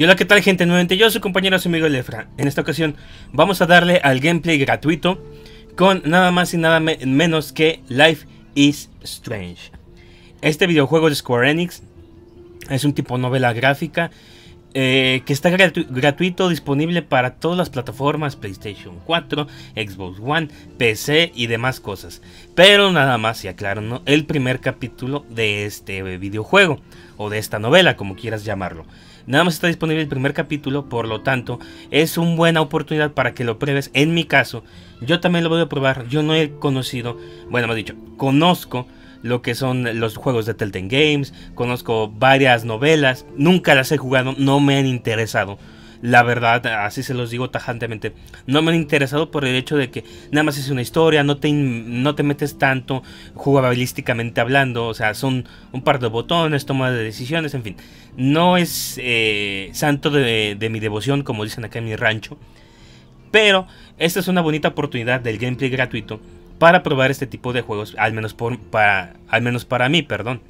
Y hola, ¿qué tal gente? Nuevamente yo, su compañero, su amigo Elefra En esta ocasión vamos a darle al gameplay gratuito con nada más y nada menos que Life is Strange. Este videojuego de Square Enix es un tipo novela gráfica eh, que está gratuito, disponible para todas las plataformas PlayStation 4, Xbox One, PC y demás cosas. Pero nada más y aclaro, ¿no? el primer capítulo de este videojuego o de esta novela, como quieras llamarlo. Nada más está disponible el primer capítulo, por lo tanto, es una buena oportunidad para que lo pruebes. En mi caso, yo también lo voy a probar. Yo no he conocido, bueno, más dicho, conozco lo que son los juegos de Telten Games, conozco varias novelas, nunca las he jugado, no me han interesado. La verdad, así se los digo tajantemente, no me han interesado por el hecho de que nada más es una historia, no te, no te metes tanto jugabilísticamente hablando, o sea, son un par de botones, toma de decisiones, en fin. No es eh, santo de, de mi devoción, como dicen acá en mi rancho, pero esta es una bonita oportunidad del gameplay gratuito para probar este tipo de juegos, al menos, para, al menos para mí, perdón.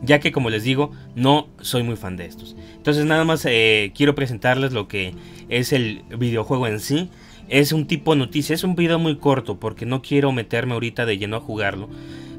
Ya que como les digo, no soy muy fan de estos. Entonces nada más eh, quiero presentarles lo que es el videojuego en sí. Es un tipo de noticia, es un video muy corto porque no quiero meterme ahorita de lleno a jugarlo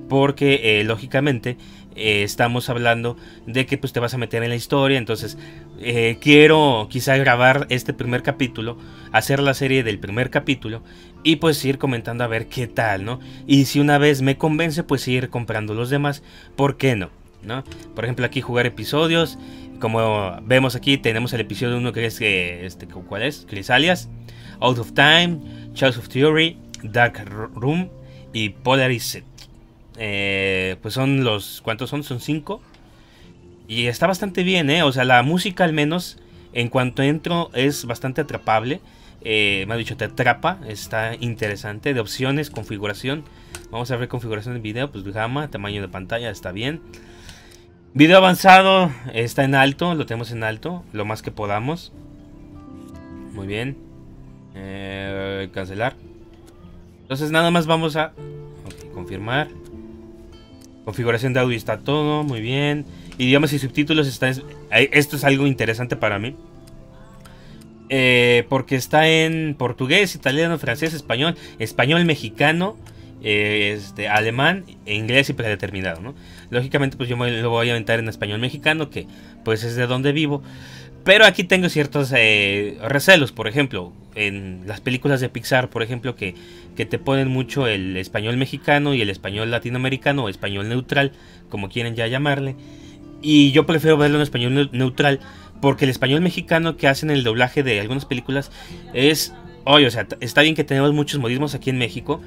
porque eh, lógicamente eh, estamos hablando de que pues te vas a meter en la historia, entonces eh, quiero quizá grabar este primer capítulo, hacer la serie del primer capítulo y pues ir comentando a ver qué tal, ¿no? Y si una vez me convence pues ir comprando los demás, ¿por qué no? ¿No? Por ejemplo aquí jugar episodios, como vemos aquí tenemos el episodio 1 que es, este, ¿cuál es? alias. Out of Time, Chaos of Theory, Dark Room y Polarized. Eh, pues son los... ¿Cuántos son? Son cinco. Y está bastante bien, ¿eh? O sea, la música al menos, en cuanto entro, es bastante atrapable. Eh, me ha dicho, te atrapa, está interesante. De opciones, configuración. Vamos a ver configuración del video, pues gama, tamaño de pantalla, está bien. Video avanzado, está en alto, lo tenemos en alto, lo más que podamos. Muy bien. Eh, cancelar. Entonces nada más vamos a confirmar. Configuración de audio está todo, muy bien. Idiomas y subtítulos están eh, Esto es algo interesante para mí. Eh, porque está en portugués, italiano, francés, español, español mexicano, eh, este, alemán, e inglés y predeterminado, Lógicamente, pues yo lo voy a inventar en español mexicano, que pues es de donde vivo. Pero aquí tengo ciertos eh, recelos, por ejemplo, en las películas de Pixar, por ejemplo, que, que te ponen mucho el español mexicano y el español latinoamericano o español neutral, como quieren ya llamarle. Y yo prefiero verlo en español neutral, porque el español mexicano que hacen el doblaje de algunas películas es, oye, o sea, está bien que tenemos muchos modismos aquí en México,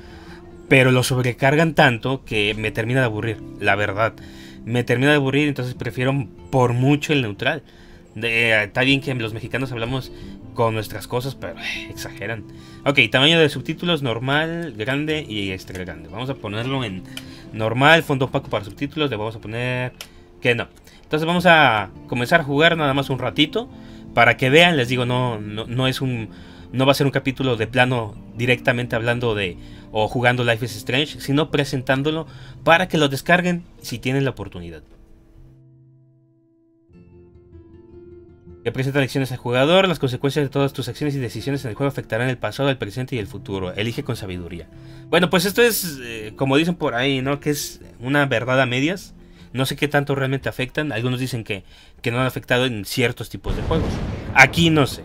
pero lo sobrecargan tanto que me termina de aburrir, la verdad. Me termina de aburrir, entonces prefiero por mucho el neutral. Eh, está bien que los mexicanos hablamos con nuestras cosas, pero eh, exageran. Ok, tamaño de subtítulos normal, grande y extra este, grande. Vamos a ponerlo en normal, fondo opaco para subtítulos. Le vamos a poner que no. Entonces vamos a comenzar a jugar nada más un ratito. Para que vean, les digo, no, no, no es un... No va a ser un capítulo de plano directamente hablando de o jugando Life is Strange, sino presentándolo para que lo descarguen si tienen la oportunidad. que presenta lecciones al jugador. Las consecuencias de todas tus acciones y decisiones en el juego afectarán el pasado, el presente y el futuro. Elige con sabiduría. Bueno, pues esto es, eh, como dicen por ahí, ¿no? Que es una verdad a medias. No sé qué tanto realmente afectan. Algunos dicen que, no han afectado en ciertos tipos de juegos. Aquí no sé.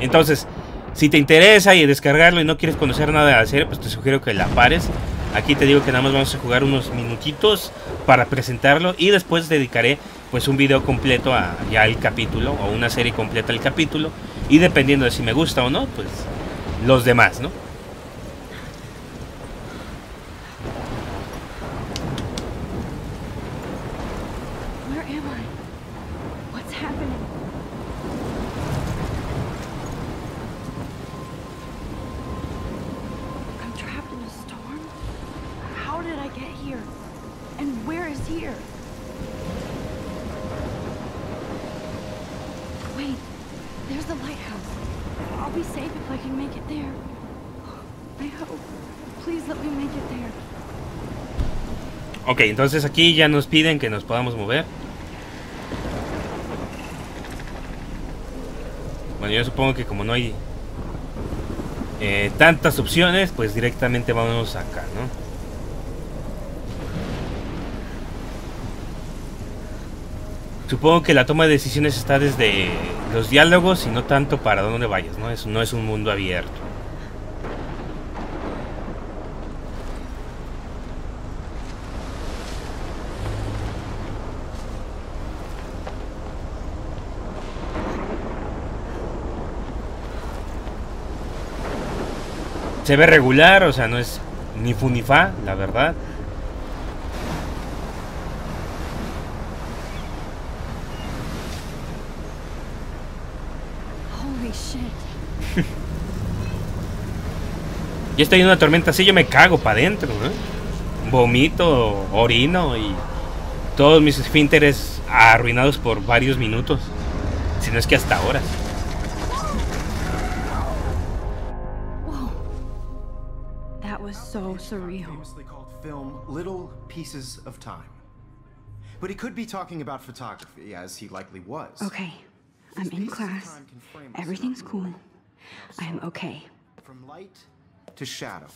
Entonces, si te interesa y descargarlo y no quieres conocer nada de hacer, pues te sugiero que la pares Aquí te digo que nada más vamos a jugar unos minutitos para presentarlo y después dedicaré pues un video completo a, ya al capítulo o una serie completa al capítulo y dependiendo de si me gusta o no, pues los demás, ¿no? Ok, entonces aquí ya nos piden que nos podamos mover. Bueno, yo supongo que como no hay eh, tantas opciones, pues directamente vamos acá, ¿no? Supongo que la toma de decisiones está desde los diálogos y no tanto para dónde vayas, ¿no? no es un mundo abierto. Se ve regular, o sea, no es ni fu ni fa, la verdad. Yo estoy en una tormenta así, yo me cago para adentro, ¿no? Vomito, orino y todos mis esfínteres arruinados por varios minutos. Si no es que hasta ahora. surreal. famously called film Little Pieces of Time. But he could be talking about photography, as he likely was. Okay. I'm in class. Everything's cool. I am okay. From light to shadow.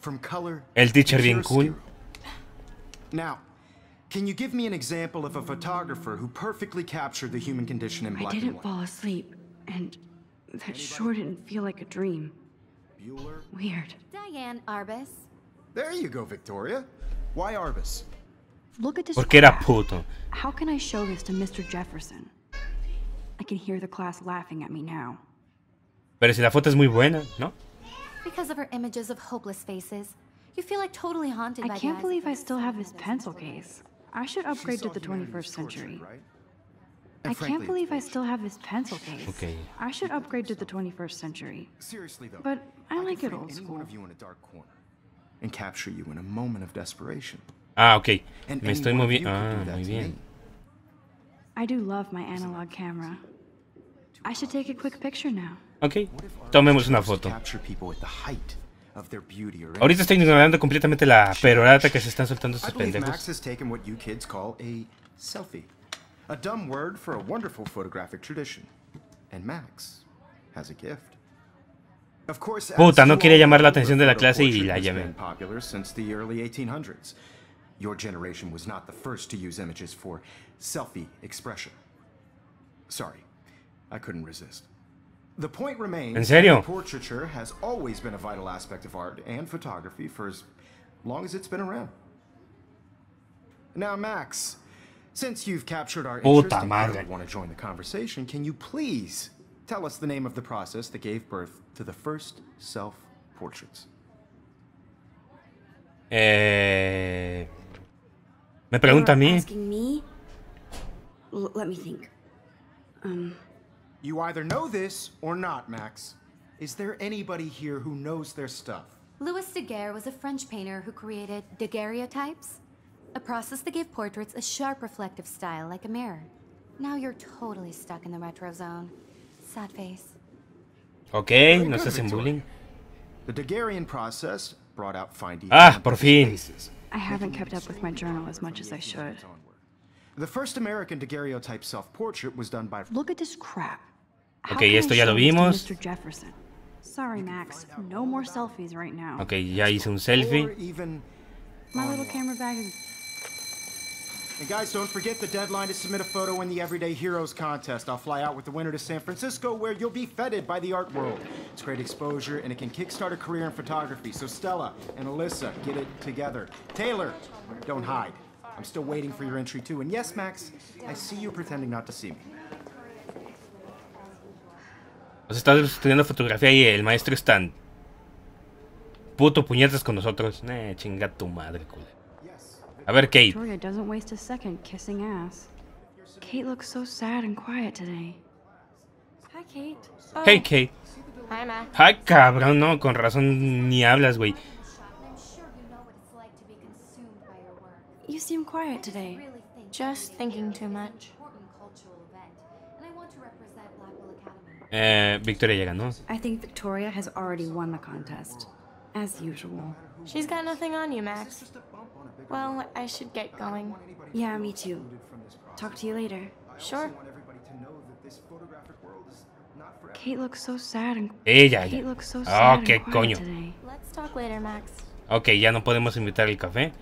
From color El teacher bien cool. Now, can you give me an example of a photographer who perfectly captured the human condition in black I didn't fall asleep, and that sure didn't feel like a dream. Bueller? Weird. Diane Arbus. There you go, Victoria. Why Arbus? Look at this. Porque era puto. How can I show this to Mr. Jefferson? I can hear the class laughing at me now. Pero si la foto es muy buena, ¿no? Because of her images of hopeless faces, you feel like totally haunted I can't believe I still have this pencil case. I should upgrade to the 21st century. Right? I frankly, can't believe I still have this pencil case. Okay. I should upgrade to the 21st century. Seriously though. But I, I like it old school. of you in a dark corner and capture you in a moment of desperation. Ah, okay. And Me estoy moviendo. Ah, muy bien. I do love my analog camera. I should take a quick picture now. Okay. Tomemos una foto. Ahorita estoy ignorando completamente la perorata que se están soltando sus pendejos a dumb word for a wonderful photographic tradition. And Max has a gift. Puta, no quería llamar la atención de la clase y la llamé. Your generation was not the first to use images for selfie expression. Sorry, I couldn't resist. The point remains ¿En serio? portraiture has always been a vital aspect of art and photography for as long as it's been around. Now, Max, since you've captured our interest and really want to join the conversation, can you please tell us the name of the process that gave birth to the first self-portraits? Eh... Me a mí. Me? Let me think. Um... You either know this or not, Max. Is there anybody here who knows their stuff? Louis Daguerre was a French painter who created daguerreotypes. A process that gave portraits a sharp reflective style like a mirror. Now you're totally stuck in the retro zone. Sad face. Okay, no se hacen bullying. The Daguerrean process brought out finding Ah, por fin. I haven't kept up with my journal as much as I should. The first American daguerreotype self-portrait was done by Look at this crap. okay, esto ya lo vimos. Mr. Jefferson. Sorry, Max. No more selfies right now. Okay, ya hice un selfie. My little camera bag is and guys, don't forget the deadline to submit a photo in the Everyday Heroes contest. I'll fly out with the winner to San Francisco where you'll be feted by the art world. It's great exposure and it can kickstart a career in photography. So Stella and Alyssa, get it together. Taylor, don't hide. I'm still waiting for your entry too. And yes, Max, I see you pretending not to see me. Nos está estudiando fotografía y el maestro está Puto puñetas con nosotros. Eh, chinga tu madre, culo. A ver, Kate. Victoria doesn't waste a second kissing ass. Kate looks so sad and quiet today. Hi, Kate. Oh. Hey, Kate. Hi, Max. Hi, cabrón, no, con razón ni hablas, güey. You seem quiet today. Just thinking too much. Eh, Victoria ya ganó. I think Victoria has already won the contest, as usual. She's got nothing on you, Max. Well, I should get going. Yeah, me too. Talk to you later. Sure. Kate looks so sad and Ella, Kate looks so ah, sad oh, qué coño. Let's talk later, Max. Ok, ya no podemos invitar el café.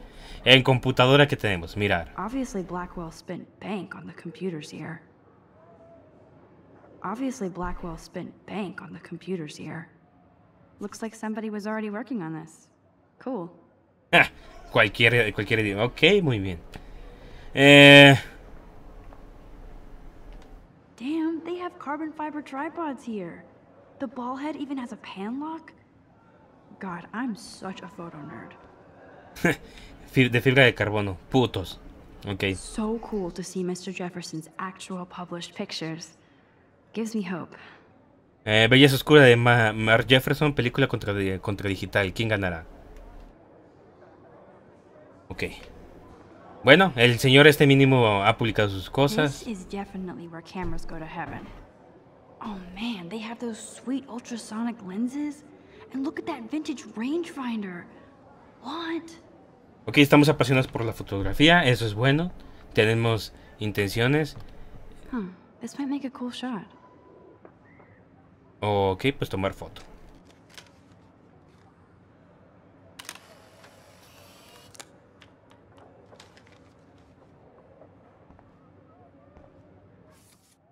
En computadora que tenemos, mirar. Obviously Blackwell spent bank on the computers here. Obviously Blackwell spent bank on the computers here. Looks like somebody was already working on this. Cool. Ah, Cualquier, eh, cualquier idioma. Ok, muy bien. Eh... Damn, they have carbon fiber tripods here. The ball head even has a pan lock. God, I'm such a photo nerd. de fibra de carbono, putos. Okay. So cool to see Mr. Jefferson's actual published pictures. Gives me hope. Eh, Belleza Oscura de Mar Jefferson, película contra, eh, contra digital. ¿Quién ganará? Ok. Bueno, el señor este mínimo ha publicado sus cosas. Oh man, they have those sweet ultrasonic lenses. And look at that vintage rangefinder. What? Ok, estamos apasionados por la fotografía, eso es bueno. Tenemos intenciones. Huh, this might make a cool shot. Ok, pues tomar foto.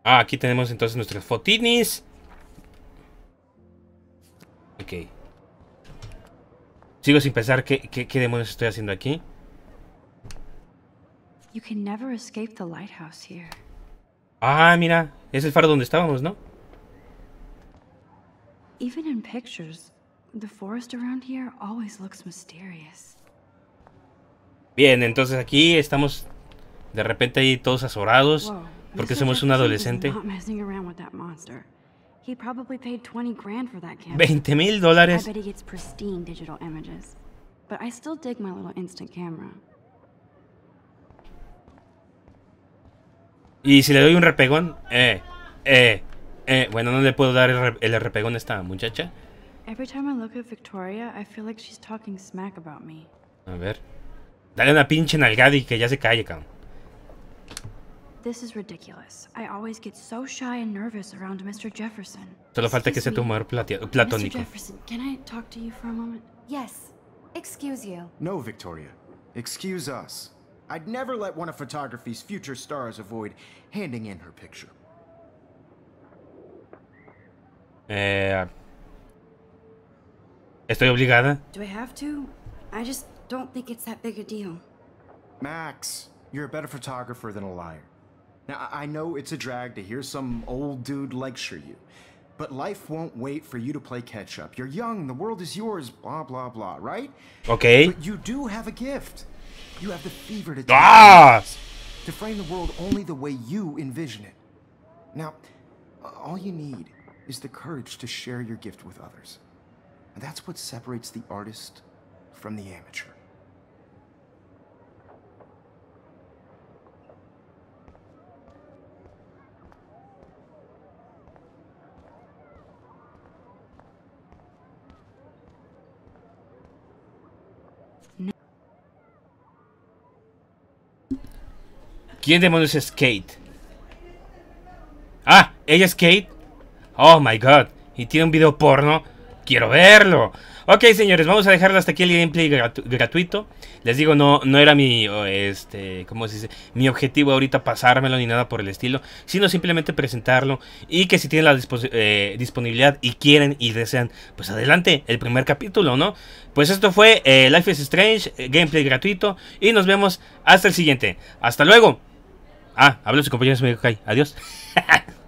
Ah, aquí tenemos entonces nuestros fotinis. Ok. Sigo sin pensar qué, demonios estoy haciendo aquí. Ah, mira, es el faro donde estábamos, ¿no? Bien, entonces aquí estamos de repente ahí todos azorados. Porque somos un adolescente. 20 mil dólares. Y si le doy un repegón, eh, eh, eh, bueno, no le puedo dar el, repegón a esta muchacha. A ver. Dale una pinche nalgada y que ya se calle, cabrón. This is ridiculous. I always get so shy and nervous around Mr. Jefferson. Solo falta que sea tu amor platónico. Mr. Jefferson, can I talk to you for a moment? Yes. Excuse you. No, Victoria. Excuse us. I'd never let one of photography's future stars avoid handing in her picture. Eh, estoy obligada. Do I have to? I just don't think it's that big a deal. Max, you're a better photographer than a liar. Now, I know it's a drag to hear some old dude lecture you, but life won't wait for you to play catch up. You're young, the world is yours, blah, blah, blah, right? Okay. But you do have a gift. You have the fever to, ah! to frame the world only the way you envision it. Now, all you need is the courage to share your gift with others. And that's what separates the artist from the amateur. ¿Quién demonios es Kate? Ah, ¿ella es Kate? Oh my god. ¿Y tiene un video porno? ¡Quiero verlo! Ok, señores, vamos a dejarlo hasta aquí el gameplay gratuito. Les digo, no, no era mi, este, ¿cómo se dice? Mi objetivo ahorita pasármelo ni nada por el estilo, sino simplemente presentarlo y que si tienen la eh, disponibilidad y quieren y desean, pues adelante, el primer capítulo, ¿no? Pues esto fue eh, Life is Strange, eh, gameplay gratuito y nos vemos hasta el siguiente. ¡Hasta luego! Ah, hablo de su compañero me dijo, adiós.